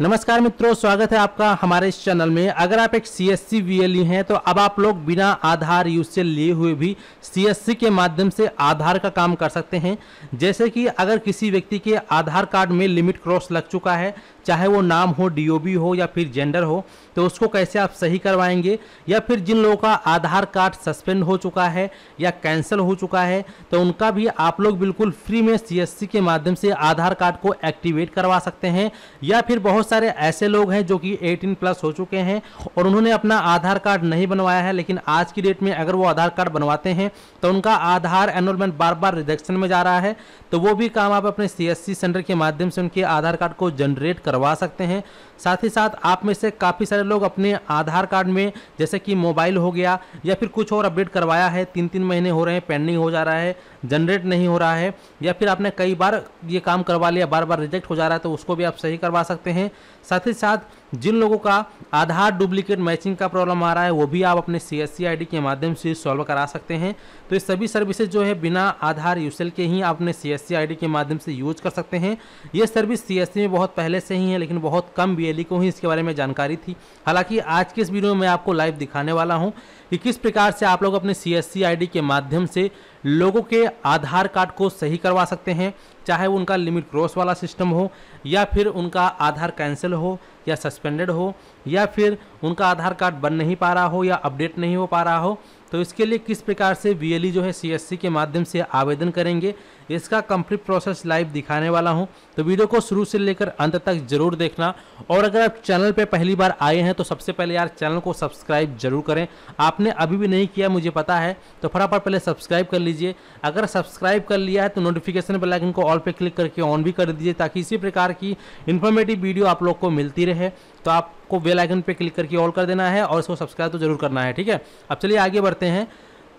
नमस्कार मित्रों स्वागत है आपका हमारे इस चैनल में अगर आप एक C S C V L हैं तो अब आप लोग बिना आधार यूज से लिए हुए भी सी एस सी के माध्यम से आधार का काम कर सकते हैं जैसे कि अगर किसी व्यक्ति के आधार कार्ड में लिमिट क्रॉस लग चुका है चाहे वो नाम हो डीओबी हो या फिर जेंडर हो तो उसको कैसे आप सही करवाएंगे या फिर जिन लोगों का आधार कार्ड सस्पेंड हो चुका है या कैंसिल हो चुका है तो उनका भी आप लोग बिल्कुल फ्री में सीएससी के माध्यम से आधार कार्ड को एक्टिवेट करवा सकते हैं या फिर बहुत सारे ऐसे लोग हैं जो कि 18 प्लस हो चुके हैं और उन्होंने अपना आधार कार्ड नहीं बनवाया है लेकिन आज की डेट में अगर वो आधार कार्ड बनवाते हैं तो उनका आधार एनरोलमेंट बार बार रिजेक्शन में जा रहा है तो वो भी काम आप अपने सी सेंटर के माध्यम से उनके आधार कार्ड को जनरेट कर करवा सकते हैं साथ ही साथ आप में से काफ़ी सारे लोग अपने आधार कार्ड में जैसे कि मोबाइल हो गया या फिर कुछ और अपडेट करवाया है तीन तीन महीने हो रहे हैं पेंडिंग हो जा रहा है जनरेट नहीं हो रहा है या फिर आपने कई बार ये काम करवा लिया बार बार रिजेक्ट हो जा रहा है तो उसको भी आप सही करवा सकते हैं साथ ही साथ जिन लोगों का आधार डुप्लीकेट मैचिंग का प्रॉब्लम आ रहा है वो भी आप अपने सी एस के माध्यम से सॉल्व करा सकते हैं तो ये सभी सर्विसेज जो है बिना आधार यूसेल के ही आप अपने सी एस के माध्यम से यूज कर सकते हैं ये सर्विस सी में बहुत पहले से ही है लेकिन बहुत कम बी e को ही इसके बारे में जानकारी थी हालांकि आज के इस वीडियो में मैं आपको लाइव दिखाने वाला हूँ कि किस प्रकार से आप लोग अपने सी एस के माध्यम से लोगों के आधार कार्ड को सही करवा सकते हैं चाहे वो उनका लिमिट क्रॉस वाला सिस्टम हो या फिर उनका आधार कैंसिल हो या सस्पेंडेड हो या फिर उनका आधार कार्ड बन नहीं पा रहा हो या अपडेट नहीं हो पा रहा हो तो इसके लिए किस प्रकार से बी e जो है सी के माध्यम से आवेदन करेंगे इसका कंप्लीट प्रोसेस लाइव दिखाने वाला हूं तो वीडियो को शुरू से लेकर अंत तक जरूर देखना और अगर आप चैनल पर पहली बार आए हैं तो सबसे पहले यार चैनल को सब्सक्राइब जरूर करें आपने अभी भी नहीं किया मुझे पता है तो फटाफट पहले सब्सक्राइब कर लीजिए अगर सब्सक्राइब कर लिया है तो नोटिफिकेशन बेल आइकन को ऑल पर क्लिक करके ऑन भी कर दीजिए ताकि इसी प्रकार की इन्फॉर्मेटिव वीडियो आप लोग को मिलती रहे तो आप आपको बेल आइकन पे क्लिक करके ऑल कर देना है और इसको सब्सक्राइब तो जरूर करना है ठीक है अब चलिए आगे बढ़ते हैं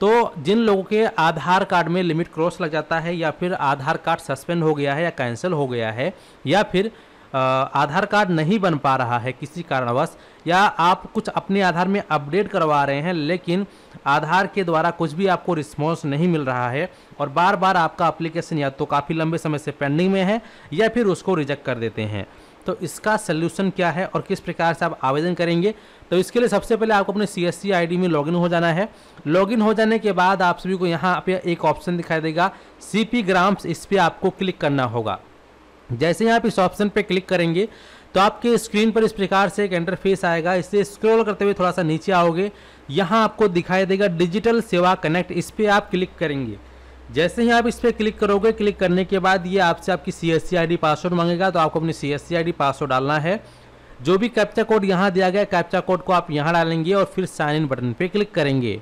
तो जिन लोगों के आधार कार्ड में लिमिट क्रॉस लग जाता है या फिर आधार कार्ड सस्पेंड हो गया है या कैंसिल हो गया है या फिर आधार कार्ड नहीं बन पा रहा है किसी कारणवश या आप कुछ अपने आधार में अपडेट करवा रहे हैं लेकिन आधार के द्वारा कुछ भी आपको रिस्पॉन्स नहीं मिल रहा है और बार बार आपका अप्लीकेशन या तो काफ़ी लंबे समय से पेंडिंग में है या फिर उसको रिजेक्ट कर देते हैं तो इसका सोल्यूशन क्या है और किस प्रकार से आप आवेदन करेंगे तो इसके लिए सबसे पहले आपको अपने C S C I D में लॉगिन हो जाना है लॉगिन हो जाने के बाद आप सभी को यहाँ पे एक ऑप्शन दिखाई देगा सी पी ग्राम्स इस पर आपको क्लिक करना होगा जैसे ही आप इस ऑप्शन पर क्लिक करेंगे तो आपके स्क्रीन पर इस प्रकार से एक इंटरफेस आएगा इसे स्क्रॉल करते हुए थोड़ा सा नीचे आओगे यहाँ आपको दिखाई देगा डिजिटल सेवा कनेक्ट इस पर आप क्लिक करेंगे जैसे ही आप इस पर क्लिक करोगे क्लिक करने के बाद ये आपसे आपकी सी एस सी आई पासवर्ड मांगेगा तो आपको अपनी सी एस सी आई पासवर्ड डालना है जो भी कैप्चा कोड यहाँ दिया गया कैप्चा कोड को आप यहाँ डालेंगे और फिर साइन इन बटन पर क्लिक करेंगे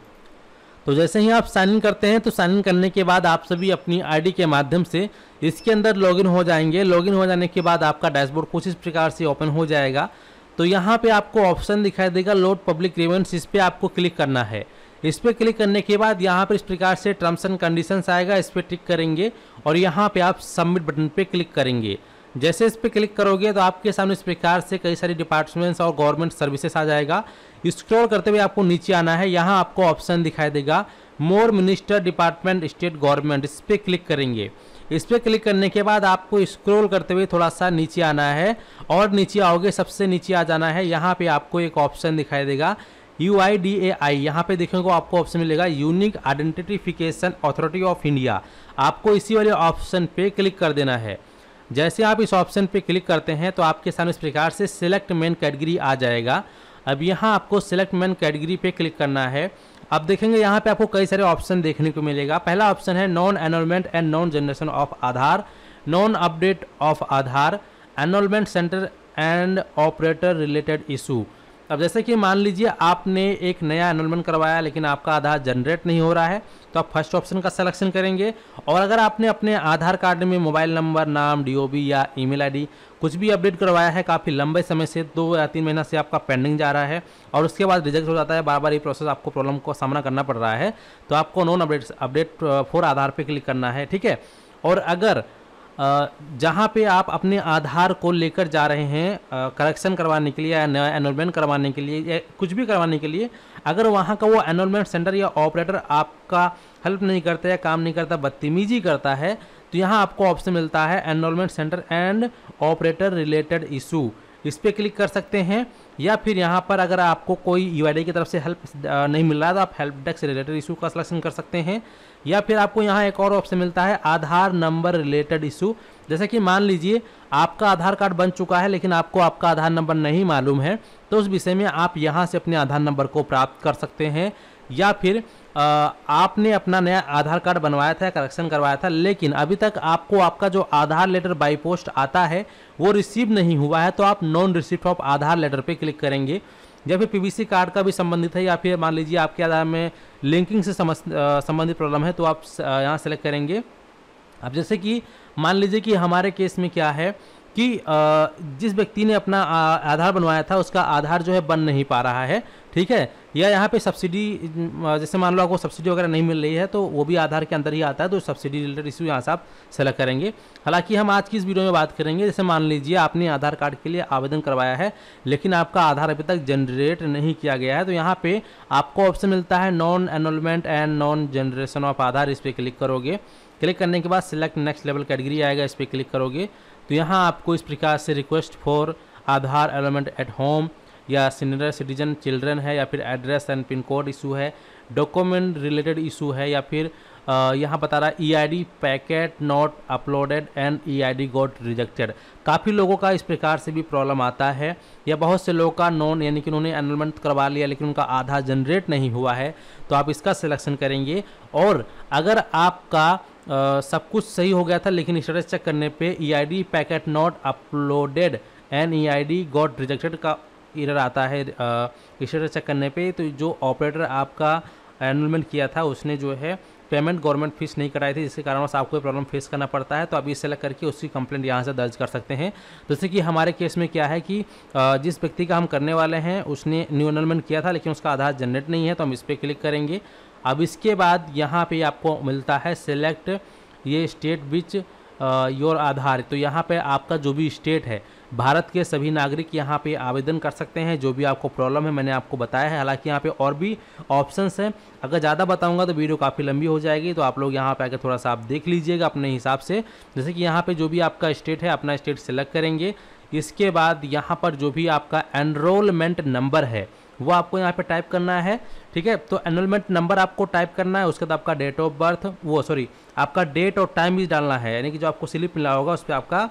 तो जैसे ही आप साइन इन करते हैं तो साइन इन करने के बाद आप सभी अपनी आईडी के माध्यम से इसके अंदर लॉगिन हो जाएंगे लॉगिन हो जाने के बाद आपका डैशबोर्ड कुछ इस प्रकार से ओपन हो जाएगा तो यहाँ पे आपको ऑप्शन दिखाई देगा लोड पब्लिक रिवेंस इस पर आपको क्लिक करना है इस पर क्लिक करने के बाद यहाँ पर इस प्रकार से टर्म्स एंड कंडीशंस आएगा इस पर टिक करेंगे और यहाँ पे आप सबमिट बटन पे क्लिक करेंगे जैसे इस पर क्लिक करोगे तो आपके सामने इस प्रकार से कई सारी डिपार्टमेंट्स और गवर्नमेंट सर्विसेज आ जाएगा स्क्रॉल करते हुए आपको नीचे आना है यहाँ आपको ऑप्शन दिखाई देगा more minister department state government इस पर क्लिक करेंगे इस पर क्लिक करने के बाद आपको स्क्रॉल करते हुए थोड़ा सा नीचे आना है और नीचे आओगे सबसे नीचे आ जाना है यहाँ पे आपको एक ऑप्शन दिखाई देगा यू आई डी ए आई यहाँ पे देखेंगे आपको ऑप्शन मिलेगा unique identification authority of India आपको इसी वाले ऑप्शन पे क्लिक कर देना है जैसे आप इस ऑप्शन पे क्लिक करते हैं तो आपके सामने इस प्रकार से सिलेक्ट मेन कैटेगरी आ जाएगा अब यहाँ आपको सिलेक्ट मेन कैटेगरी पे क्लिक करना है अब देखेंगे यहाँ पे आपको कई सारे ऑप्शन देखने को मिलेगा पहला ऑप्शन है non enrolment and non generation of Aadhaar non update of Aadhaar enrolment centre and operator related issue अब जैसे कि मान लीजिए आपने एक नया एनरोलमेंट करवाया लेकिन आपका आधार जनरेट नहीं हो रहा है तो आप फर्स्ट ऑप्शन का सिलेक्शन करेंगे और अगर आपने अपने आधार कार्ड में मोबाइल नंबर नाम डीओबी या ईमेल आईडी कुछ भी अपडेट करवाया है काफ़ी लंबे समय से दो या तीन महीना से आपका पेंडिंग जा रहा है और उसके बाद रिजेक्ट हो जाता है बार बार ये प्रोसेस आपको प्रॉब्लम का सामना करना पड़ रहा है तो आपको non update update for Aadhaar पर क्लिक करना है ठीक है और अगर जहाँ पे आप अपने आधार को लेकर जा रहे हैं करेक्शन करवाने के लिए या नया एनरोलमेंट करवाने के लिए या कुछ भी करवाने के लिए अगर वहाँ का वो एनरोलमेंट सेंटर या ऑपरेटर आपका हेल्प नहीं करता या काम नहीं करता बदतमीजी करता है तो यहाँ आपको ऑप्शन मिलता है enrolment centre and operator related issue इस पर क्लिक कर सकते हैं या फिर यहाँ पर अगर आपको कोई यू की तरफ से हेल्प नहीं मिल रहा है तो आप हेल्प डेस्क रिलेटेड इशू का सलेक्शन कर सकते हैं या फिर आपको यहाँ एक और ऑप्शन मिलता है आधार नंबर रिलेटेड इशू जैसे कि मान लीजिए आपका आधार कार्ड बन चुका है लेकिन आपको आपका आधार नंबर नहीं मालूम है तो उस विषय में आप यहाँ से अपने आधार नंबर को प्राप्त कर सकते हैं या फिर आपने अपना नया आधार कार्ड बनवाया था करेक्शन करवाया था लेकिन अभी तक आपको आपका जो आधार लेटर बाई पोस्ट आता है वो रिसीव नहीं हुआ है तो आप non receipt of Aadhaar letter पे क्लिक करेंगे या फिर पीवीसी कार्ड का भी संबंधित है या फिर मान लीजिए आपके आधार में लिंकिंग से संबंधित प्रॉब्लम है तो आप यहाँ सेलेक्ट करेंगे अब जैसे कि मान लीजिए कि हमारे केस में क्या है कि जिस व्यक्ति ने अपना आधार बनवाया था उसका आधार जो है बन नहीं पा रहा है ठीक है या यहाँ पे सब्सिडी जैसे मान लो आपको सब्सिडी वगैरह नहीं मिल रही है तो वो भी आधार के अंदर ही आता है तो सब्सिडी रिलेटेड इश्यू यहाँ से आप सेलेक्ट करेंगे हालांकि हम आज की इस वीडियो में बात करेंगे जैसे मान लीजिए आपने आधार कार्ड के लिए आवेदन करवाया है लेकिन आपका आधार अभी तक जनरेट नहीं किया गया है तो यहाँ पर आपको ऑप्शन मिलता है non enrolment and non generation of Aadhaar इस पर क्लिक करोगे क्लिक करने के बाद सिलेक्ट नेक्स्ट लेवल कैटेगरी आएगा इस पर क्लिक करोगे तो यहाँ आपको इस प्रकार से request for Aadhaar element at home या सीनियर सिटीजन चिल्ड्रन है या फिर address and pin code issue है डॉक्यूमेंट रिलेटेड इशू है या फिर यहाँ बता रहा है E I D packet not uploaded and E I D got rejected काफ़ी लोगों का इस प्रकार से भी प्रॉब्लम आता है या बहुत से लोगों का नॉन यानी कि उन्होंने एनरोलमेंट करवा लिया लेकिन उनका आधा जनरेट नहीं हुआ है तो आप इसका सिलेक्शन करेंगे और अगर आपका सब कुछ सही हो गया था लेकिन स्टेटस चेक करने पे E packet not uploaded and D got rejected का इरर आता है स्टेटस चेक करने पे तो जो ऑपरेटर आपका एनरोलमेंट किया था उसने जो है पेमेंट गवर्नमेंट फीस नहीं कराई थी जिसके कारण आपको प्रॉब्लम फेस करना पड़ता है तो आप इस सेलेक्ट करके उसकी कंप्लेंट यहाँ से दर्ज कर सकते हैं जैसे कि हमारे केस में क्या है कि जिस व्यक्ति का हम करने वाले हैं उसने न्यू एनरोलमेंट किया था लेकिन उसका आधार जनरेट नहीं है तो हम इस पर क्लिक करेंगे अब इसके बाद यहाँ पे आपको मिलता है सेलेक्ट ये स्टेट विच योर आधार तो यहाँ पे आपका जो भी स्टेट है भारत के सभी नागरिक यहाँ पे आवेदन कर सकते हैं जो भी आपको प्रॉब्लम है मैंने आपको बताया है हालांकि यहाँ पे और भी ऑप्शंस हैं अगर ज़्यादा बताऊँगा तो वीडियो काफ़ी लंबी हो जाएगी तो आप लोग यहाँ पे आकर थोड़ा सा आप देख लीजिएगा अपने हिसाब से जैसे कि यहाँ पर जो भी आपका स्टेट है अपना स्टेट सेलेक्ट करेंगे इसके बाद यहाँ पर जो भी आपका एनरोलमेंट नंबर है वो आपको यहाँ पे टाइप करना है ठीक है तो एनरोलमेंट नंबर आपको टाइप करना है उसके बाद आपका डेट ऑफ बर्थ वो सॉरी आपका डेट और टाइम भी डालना है यानी कि जो आपको स्लिप मिला होगा उस पर आपका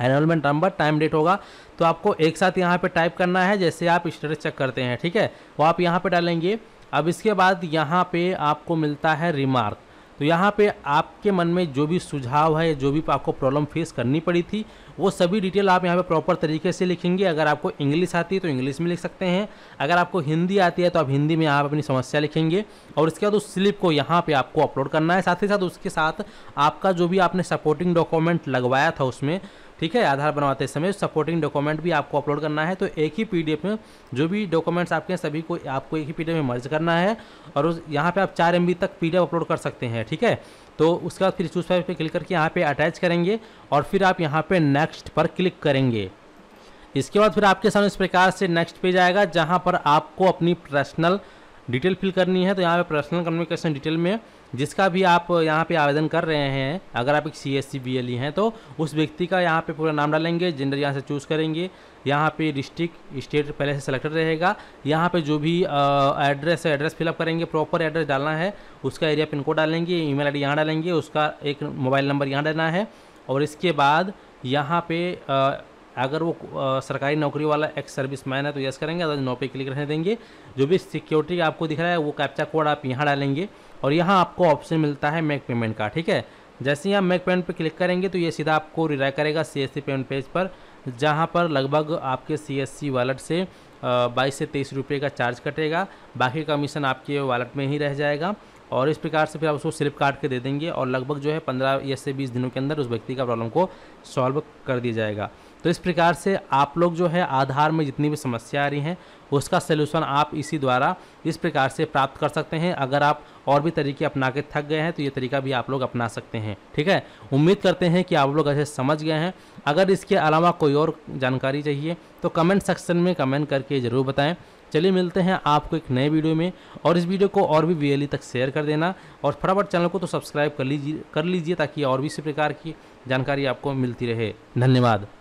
एनरोलमेंट नंबर टाइम डेट होगा तो आपको एक साथ यहाँ पे टाइप करना है जैसे आप स्टेटस चेक करते हैं ठीक है वो आप यहाँ पर डालेंगे अब इसके बाद यहाँ पर आपको मिलता है रिमार्क तो यहाँ पे आपके मन में जो भी सुझाव है जो भी आपको प्रॉब्लम फेस करनी पड़ी थी वो सभी डिटेल आप यहाँ पे प्रॉपर तरीके से लिखेंगे अगर आपको इंग्लिश आती है तो इंग्लिश में लिख सकते हैं अगर आपको हिंदी आती है तो आप हिंदी में आप अपनी समस्या लिखेंगे और इसके बाद उस स्लिप को यहाँ पे आपको अपलोड करना है साथ ही साथ उसके साथ आपका जो भी आपने सपोर्टिंग डॉक्यूमेंट लगवाया था उसमें ठीक है आधार बनवाते समय सपोर्टिंग डॉक्यूमेंट भी आपको अपलोड करना है तो एक ही पीडीएफ में जो भी डॉक्यूमेंट्स आपके हैं सभी को आपको एक ही पीडीएफ में मर्ज करना है और उस यहाँ पे आप चार एम तक पीडीएफ अपलोड कर सकते हैं ठीक है तो उसके बाद फिर चूज फाइव पर क्लिक करके यहाँ पर अटैच करेंगे और फिर आप यहाँ पर नेक्स्ट पर क्लिक करेंगे इसके बाद फिर आपके सामने इस प्रकार से नेक्स्ट पेज आएगा जहाँ पर आपको अपनी पर्सनल डिटेल फिल करनी है तो यहाँ पर पर्सनल कम्युनिकेशन डिटेल में जिसका भी आप यहाँ पे आवेदन कर रहे हैं अगर आप एक C S C B L E हैं तो उस व्यक्ति का यहाँ पे पूरा नाम डालेंगे जेंडर यहाँ से चूज़ करेंगे यहाँ पे डिस्ट्रिक्ट स्टेट पहले से सेलेक्टेड रहेगा यहाँ पे जो भी एड्रेस है एड्रेस फिलअप करेंगे प्रॉपर एड्रेस डालना है उसका एरिया पिन कोड डालेंगे ई मेल आई डी यहाँ डालेंगे उसका एक मोबाइल नंबर यहाँ डालना है और इसके बाद यहाँ पर अगर वो आ, सरकारी नौकरी वाला एक्स सर्विस मैन है तो यस करेंगे अगर नो पे क्लिक रहने देंगे जो भी सिक्योरिटी आपको दिख रहा है वो कैप्चा कोड आप यहाँ डालेंगे और यहाँ आपको ऑप्शन मिलता है मेक पेमेंट का ठीक है जैसे ही आप मेक पेमेंट पर पे क्लिक करेंगे तो ये सीधा आपको रिरा करेगा सी पेमेंट पेज पर जहाँ पर लगभग आपके सी एस वॉलेट से बाईस से तेईस रुपये का चार्ज कटेगा बाकी कमीशन आपके वॉलेट में ही रह जाएगा और इस प्रकार से फिर आप उसको स्लिप काट के दे देंगे और लगभग जो है पंद्रह या से बीस दिनों के अंदर उस व्यक्ति का प्रॉब्लम को सॉल्व कर दिया जाएगा तो इस प्रकार से आप लोग जो है आधार में जितनी भी समस्या आ रही हैं उसका सलूशन आप इसी द्वारा इस प्रकार से प्राप्त कर सकते हैं अगर आप और भी तरीके अपना के थक गए हैं तो ये तरीका भी आप लोग अपना सकते हैं ठीक है उम्मीद करते हैं कि आप लोग ऐसे समझ गए हैं अगर इसके अलावा कोई और जानकारी चाहिए तो कमेंट सेक्शन में कमेंट करके ज़रूर बताएँ चलिए मिलते हैं आपको एक नए वीडियो में और इस वीडियो को और भी वी तक शेयर कर देना और फटाफट चैनल को तो सब्सक्राइब कर लीजिए कर लीजिए ताकि और भी इसी प्रकार की जानकारी आपको मिलती रहे धन्यवाद